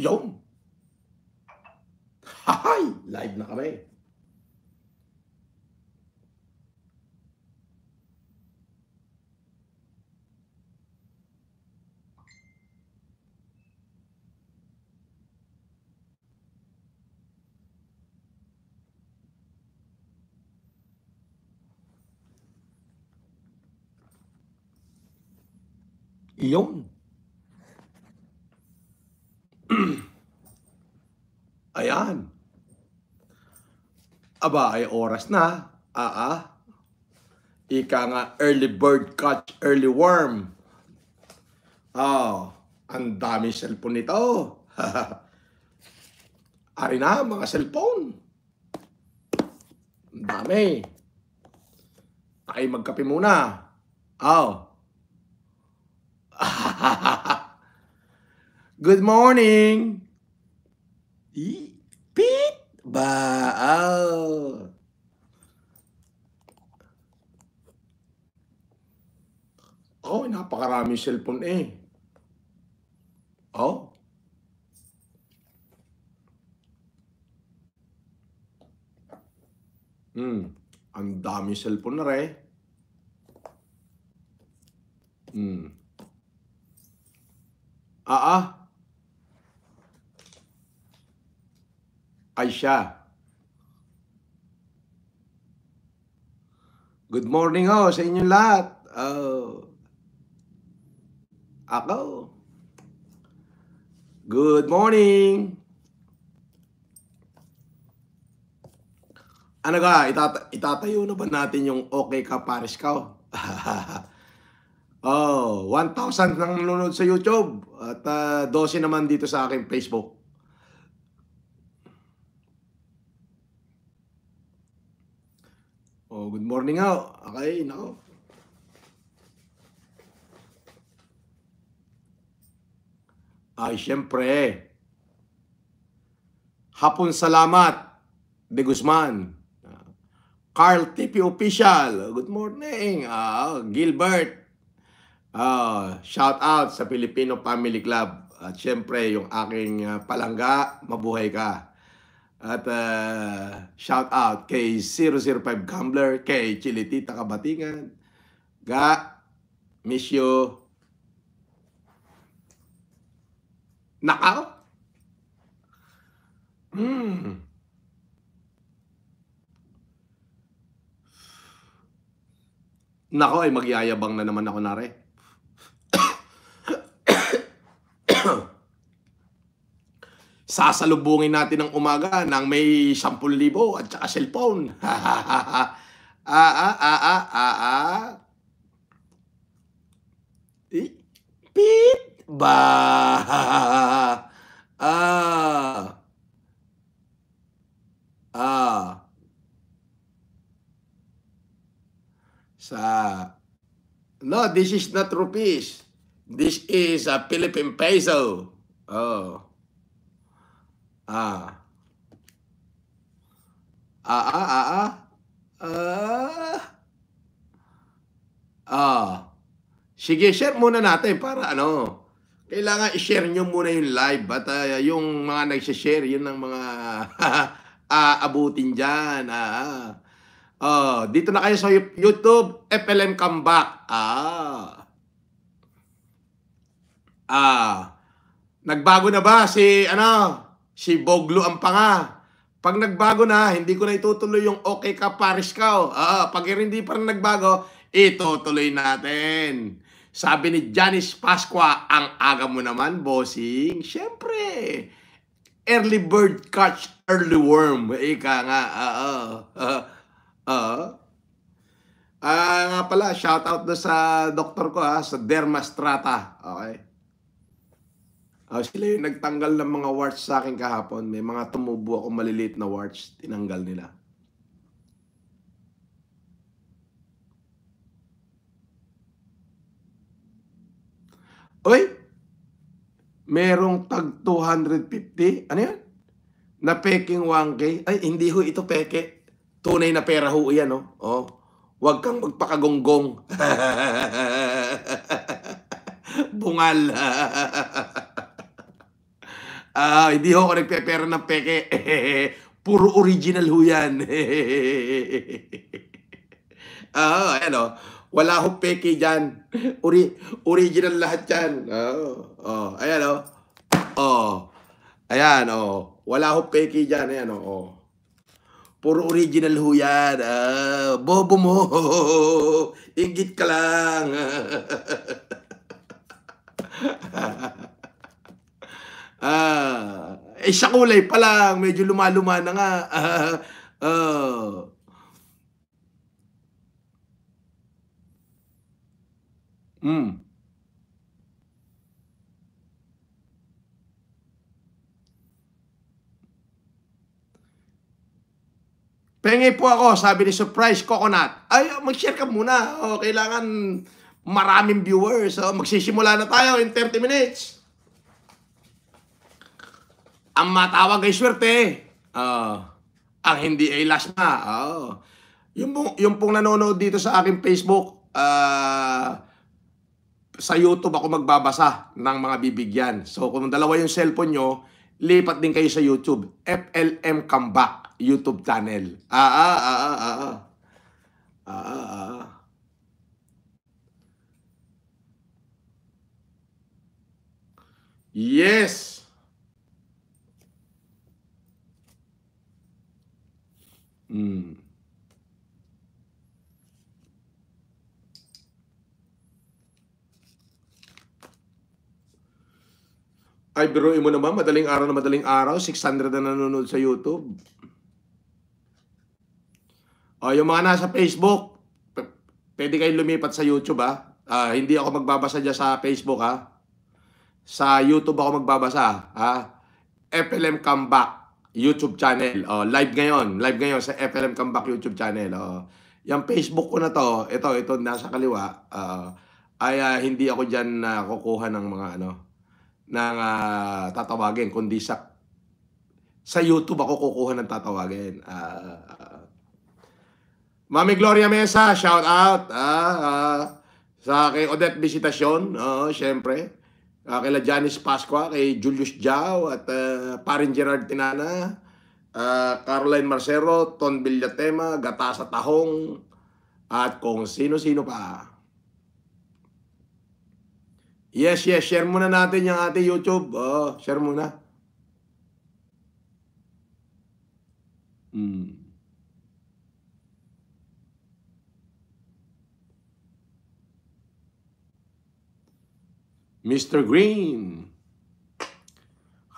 用，嗨，来纳杯，用。Ayan. Aba, ay oras na. Aa. Ah, ah. Ika nga, early bird catch early worm. Oh, ang dami cellphone nito. Ari na, mga cellphone. Ang dami. Ay, magkape muna. Oh. Good morning. Eee. Baal. Oh, napakarami cellphone eh. Oh. Hmm, ang dami cellphone na rin. siya. Good morning ho sa inyong lahat. Uh, ako. Good morning. Ano ka, itata- itatayo na ba natin yung okay ka Paris ka? oh, 1,000 nang nanonood sa YouTube at uh, ah, 12 naman dito sa aking Facebook. Oh, good morning ho. Okay, nako. Ay, syempre. Hapon salamat, De Guzman. Carl TP Official, good morning. Uh, Gilbert, uh, shout out sa Filipino Family Club. At syempre, yung aking ah, palangga, mabuhay ka. At uh, shout out kay 005 Gambler, kay Chilitita Kabatingan, Ga, miss you. Knockout? Mm. Nako ay magyayabang na naman ako na nare. sasalubungin natin ng umaga nang may 10,000 at saka cellphone. ah, A a a a ah. ah, ah. ah eh, Pit ba? ah. Ah. Sa No, this is not rupees. This is a Philippine peso. Oh. Ah. Ah, ah, ah, ah. Ah. Ah. Sige, share muna natin para ano. Kailangan i-share nyo muna yung live at uh, yung mga nagsishare, yun ang mga aabutin dyan. Ah, ah. Oh, dito na kayo sa YouTube, FLM Comeback. Ah. Ah. Nagbago na ba si ano? Si Boglo ang panga. Pag nagbago na, hindi ko na itutuloy yung okay ka, Paris ka. Oh. Ah, pag hindi pa rin nagbago, itutuloy natin. Sabi ni Janice Pasqua, ang aga mo naman, bossing. Siyempre, early bird catch early worm. Ika nga, oo. Ah, uh, uh. Ah, nga pala, shout out na sa doktor ko ha, ah, sa Dermastrata. Okay. Uh, sila yung nagtanggal ng mga warts sa akin kahapon. May mga tumubo ako maliliit na warts. Tinanggal nila. Oy! Merong tag 250. Ano yan? Na peking 1K. Ay, hindi ho ito peke. Tunay na pera ho yan, no? Oh. Huwag kang magpakagonggong. Bungal. Ah, hindi ho ako nagpepera ng peke. Puro original ho yan. ah, ano? Wala ho peke dyan. Ori original lahat yan. Oh, oh. Ayan, oh. Oh. Ayan, oh. Wala ho peke dyan. Ayan, oh, oh. Puro original ho yan. Ah, bobo mo. Ingit ka lang. Ah, eh sa kulay pa lang, medyo lumaluma na nga. Uh, uh. Mm. Pengi po ako, sabi ni Surprise Coconut. Ay, mag-share ka muna. O, oh, kailangan maraming viewers. O, oh, magsisimula na tayo in 30 minutes. Ang matawag ay swerte. Uh, ang hindi ay last na. Oh. Yung, pong, yung pong nanonood dito sa aking Facebook, uh, sa YouTube ako magbabasa ng mga bibigyan. So kung dalawa yung cellphone nyo, lipat din kayo sa YouTube. FLM Comeback YouTube channel. Ah, ah, ah, ah, ah. Ah, ah, ah. ah, ah. Yes! Mm. Ay, biruin mo naman, madaling araw na madaling araw, 600 na nanonood sa YouTube. O, oh, yung mga nasa Facebook, pwede kayong lumipat sa YouTube, ha? Uh, ah, hindi ako magbabasa dyan sa Facebook, ha? Ah. Sa YouTube ako magbabasa, ha? Ah. FLM Comeback. YouTube channel. Oh, live ngayon. Live ngayon sa FLM Comeback YouTube channel. Oh. Yung Facebook ko na to, ito, ito, nasa kaliwa, uh, ay uh, hindi ako dyan na uh, kukuha ng mga ano, ng uh, tatawagin, kundi sa sa YouTube ako kukuha ng tatawagin. Uh, uh, Mami Gloria Mesa, shout out. Uh, uh, sa kay Odette Visitacion, oo, uh, syempre uh, ah, kaila Janice Pasqua, kay Julius Jao at uh, parin Gerard Tinana, uh, Caroline Marcero, Ton Villatema, Gatasa Tahong, at kung sino-sino pa. Yes, yes, share muna natin yung ating YouTube. Oh, share muna. Mm. Mr. Green,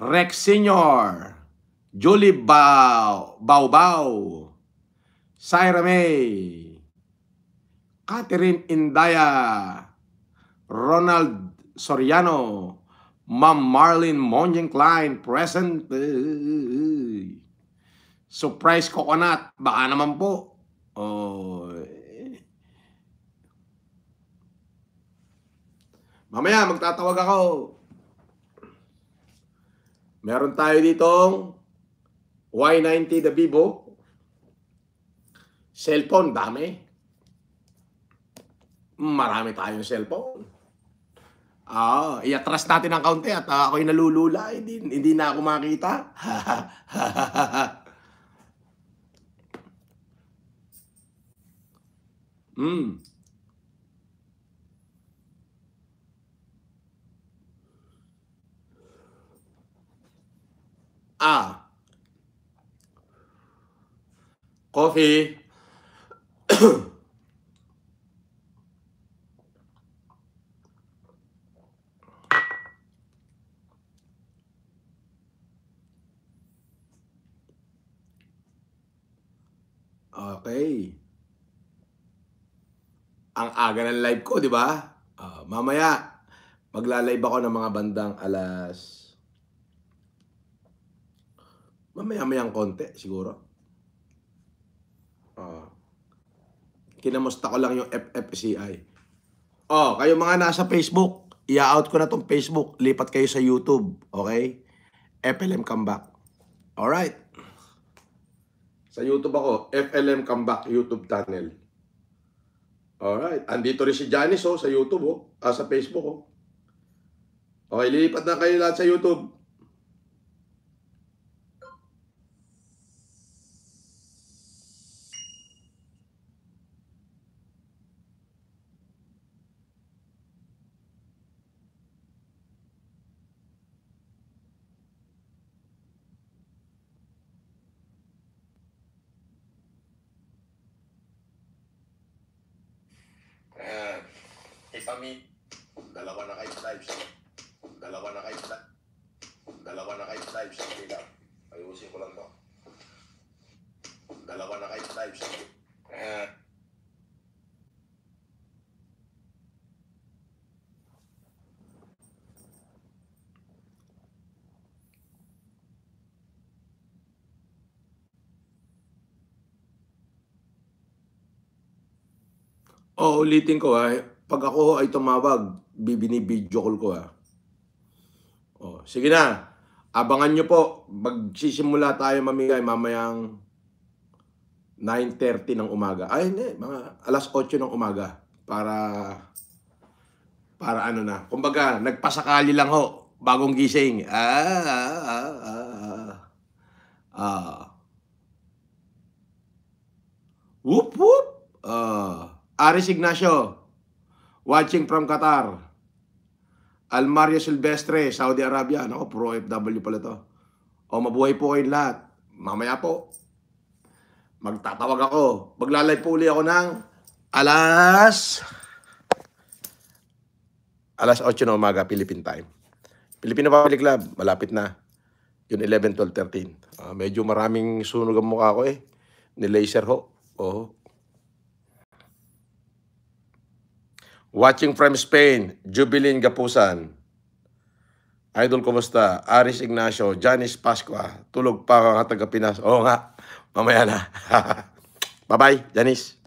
Rex Senior, Julie Bao, Baobao, Syra May, Catherine Indaya, Ronald Soriano, Ma'am Marlene Monjing Klein, present. Surprise coconut, baka naman po. Oh, Mamaya, magtatawag ako. Meron tayo ditong Y90 the Vivo. Cellphone, dami. Marami tayong cellphone. Ah, i-atras natin ang kaunti at uh, ako'y nalulula. Hindi, hindi na ako makita. mm. A. Coffee. Okay. Ang aga ng live ko, di ba? Uh, mamaya, magla-live ako ng mga bandang alas mamaya-mayang ah, konti siguro. Uh, kinamusta ko lang yung FFCI. Oh, kayo mga nasa Facebook, i-out ko na tong Facebook. Lipat kayo sa YouTube, okay? FLM Comeback. Alright. Sa YouTube ako, FLM Comeback YouTube channel. Alright. Andito rin si Janice oh, sa YouTube oh. Ah, sa Facebook oh. Okay, lilipat na kayo lahat sa YouTube. kami. Dalawa na kayo live sa Dalawa na kayo live. Dalawa na kayo live sa kanila. Ayusin ko lang to. Dalawa na kayo live sa ah. oh, ulitin ko ha. Ah pag ako ay tumawag, bibinibidyo call ko ha. O, oh, sige na. Abangan nyo po. Magsisimula tayo mamigay mamayang 9.30 ng umaga. Ay, hindi. Mga alas 8 ng umaga. Para, para ano na. Kumbaga, nagpasakali lang ho. Bagong gising. Ah, ah, ah, ah. Ah. ah. Whoop, whoop. Ah. Aris Ignacio. Watching from Qatar. Almario Silvestre, Saudi Arabia. Ano, pro FW pala to. O mabuhay po kayo lahat. Mamaya po. Magtatawag ako. Maglalay po uli ako ng alas... Alas 8 ng umaga, Philippine time. Filipino Family Club, malapit na. Yun 11, 12, 13. Uh, medyo maraming sunog ang mukha ko eh. Ni laser ho. Oo. Watching from Spain, Jubilin Gapusan. Idol, kumusta? Aris Ignacio, Janice Pasqua, tulog pa mga taga-Pinas. Oo nga, mamaya na. Bye-bye, Janice.